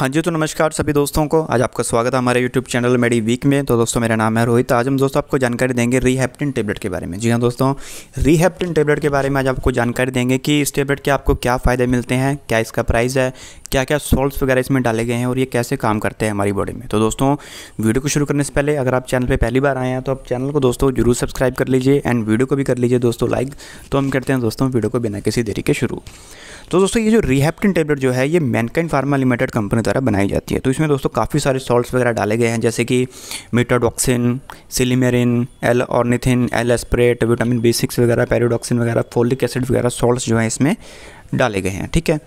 हाँ जी तो नमस्कार सभी दोस्तों को आज आपका स्वागत है हमारे यूट्यूब चैनल मेडी वीक में तो दोस्तों मेरा नाम है रोहित आज हम दोस्तों आपको जानकारी देंगे रीहेप्टिन टेबलेट के बारे में जी हाँ दोस्तों रीहेप्टिन टेबलेट के बारे में आज आपको जानकारी देंगे कि इस टेबलेट के आपको क्या फ़ायदे मिलते हैं क्या इसका प्राइस है क्या क्या सॉल्ट वगैरह इसमें डाले गए हैं और ये कैसे काम करते हैं हमारी बॉडी में तो दोस्तों वीडियो को शुरू करने से पहले अगर आप चैनल पर पहली बार आए हैं तो आप चैनल को दोस्तों जरूर सब्सक्राइब कर लीजिए एंड वीडियो को भी कर लीजिए दोस्तों लाइक तो हम करते हैं दोस्तों वीडियो को बिना किसी देरी के शुरू तो दोस्तों ये जो रिहेप्टिन टेबलेट जो है ये मैनकाइंड फार्मा लिमिटेड कंपनी द्वारा बनाई जाती है तो इसमें दोस्तों काफ़ी सारे सॉल्ट्स वगैरह डाले गए हैं जैसे कि metadoxine silymarin L ornithine L aspartate vitamin B six वगैरह पेरिडॉक्सिन वगैरह फोलिक एसिड वगैरह सॉल्ट्स जो हैं इसमें डाले गए हैं ठीक है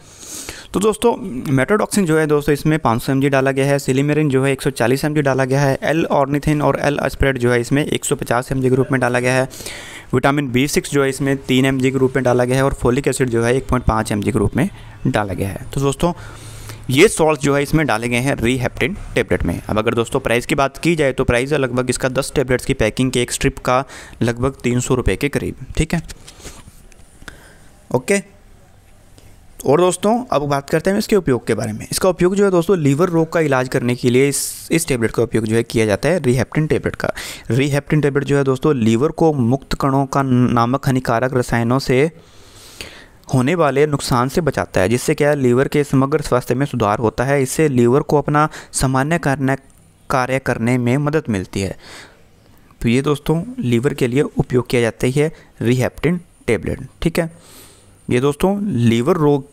तो दोस्तों मेटाडॉक्सिन जो है दोस्तों इसमें 500 सौ डाला गया है सिलीमेरिन जो है 140 सौ डाला गया है एल ऑर्निथिन और एल अस्प्रेड जो है इसमें 150 सौ के रूप में डाला गया है विटामिन बी सिक्स जो है इसमें तीन एम के रूप में डाला गया है और फोलिक एसिड जो है एक पॉइंट के रूप में डाला गया है तो दोस्तों ये सॉल्ट जो है इसमें डाले गए हैं रीहेप्टिन टेबलेट में अब अगर दोस्तों प्राइस की बात की जाए तो प्राइस है लगभग इसका दस टेबलेट्स की पैकिंग के एक स्ट्रिप का लगभग तीन सौ के करीब ठीक है ओके और दोस्तों अब बात करते हैं इसके उपयोग के बारे में इसका उपयोग जो है दोस्तों लीवर रोग का इलाज करने के लिए इस इस टेबलेट का उपयोग जो है किया जाता है रिहेप्टिन टेबलेट का रिहेप्टिन टेबलेट जो है दोस्तों लीवर को मुक्त कणों का नामक हानिकारक रसायनों से होने वाले नुकसान से बचाता है जिससे क्या है लीवर के समग्र स्वास्थ्य में सुधार होता है इससे लीवर को अपना सामान्य करने कार्य करने में मदद मिलती है तो ये दोस्तों लीवर के लिए उपयोग किया जाता है रिहेप्टिन टेबलेट ठीक है ये दोस्तों लीवर रोग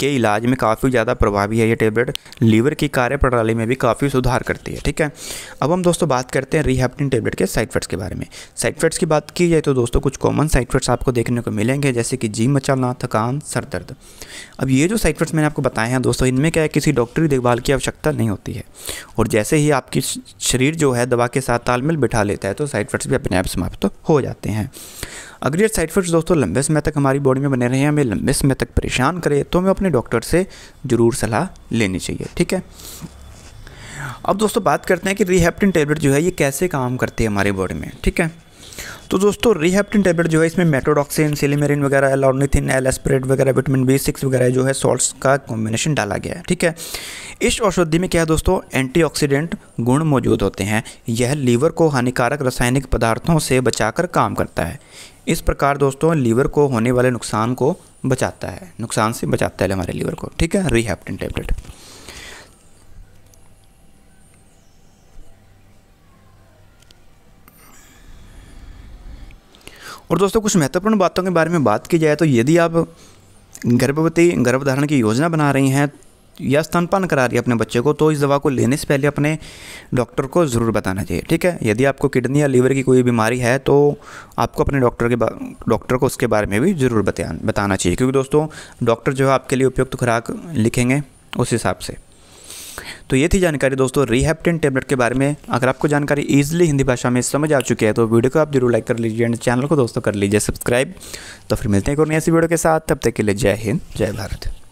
के इलाज में काफ़ी ज़्यादा प्रभावी है ये टेबलेट लीवर की कार्य प्रणाली में भी काफ़ी सुधार करती है ठीक है अब हम दोस्तों बात करते हैं रिहेप्टिन टेबलेट के साइड इफेक्ट्स के बारे में साइड इफेक्ट्स की बात की जाए तो दोस्तों कुछ कॉमन साइड इफेक्ट्स आपको देखने को मिलेंगे जैसे कि जी मचाना थकान सर दर्द अब ये जो साइड इफेक्ट्स मैंने आपको बताए हैं दोस्तों इनमें क्या है किसी डॉक्टरी देखभाल की आवश्यकता नहीं होती है और जैसे ही आपकी शरीर जो है दवा के साथ तालमेल बिठा लेता है तो साइड इफेक्ट्स भी अपने आप समाप्त हो जाते हैं अगर ये साइड इफेक्ट्स दोस्तों लंबे समय तक हमारी बॉडी में बने रहे हैं हमें लंबे समय तक परेशान करे तो हमें अपने डॉक्टर से ज़रूर सलाह लेनी चाहिए ठीक है अब दोस्तों बात करते हैं कि रिहेप्टिन टेबलेट जो है ये कैसे काम करती है हमारी बॉडी में ठीक है तो दोस्तों रिहेप्टिन टेबलेट जो है इसमें मेटोडॉक्सिन सिलीमेरिन वगैरह एलॉर्निथिन एल एस्परेट वगैरह विटामिन बी सिक्स वगैरह जो है सॉल्ट्स का कॉम्बिनेशन डाला गया है ठीक है इस औषधि में क्या है दोस्तों एंटीऑक्सीडेंट गुण मौजूद होते हैं यह लीवर को हानिकारक रासायनिक पदार्थों से बचाकर काम करता है इस प्रकार दोस्तों लीवर को होने वाले नुकसान को बचाता है नुकसान से बचाता है हमारे लीवर को ठीक है रिहेप्टिन टेबलेट और दोस्तों कुछ महत्वपूर्ण बातों के बारे में बात की जाए तो यदि आप गर्भवती गर्भधारण की योजना बना रही हैं या स्तनपान करा रही है अपने बच्चे को तो इस दवा को लेने से पहले अपने डॉक्टर को ज़रूर बताना चाहिए ठीक है यदि आपको किडनी या लीवर की कोई बीमारी है तो आपको अपने डॉक्टर के डॉक्टर को उसके बारे में भी ज़रूर बताना चाहिए क्योंकि दोस्तों डॉक्टर जो है आपके लिए उपयुक्त खुराक लिखेंगे उस हिसाब से तो ये थी जानकारी दोस्तों रिहेप्टिन टेबलेट के बारे में अगर आपको जानकारी ईजिली हिंदी भाषा में समझ आ चुकी है तो वीडियो को आप जरूर लाइक कर लीजिए एंड चैनल को दोस्तों कर लीजिए सब्सक्राइब तो फिर मिलते हैं कोई और ऐसी वीडियो के साथ तब तक के लिए जय हिंद जय भारत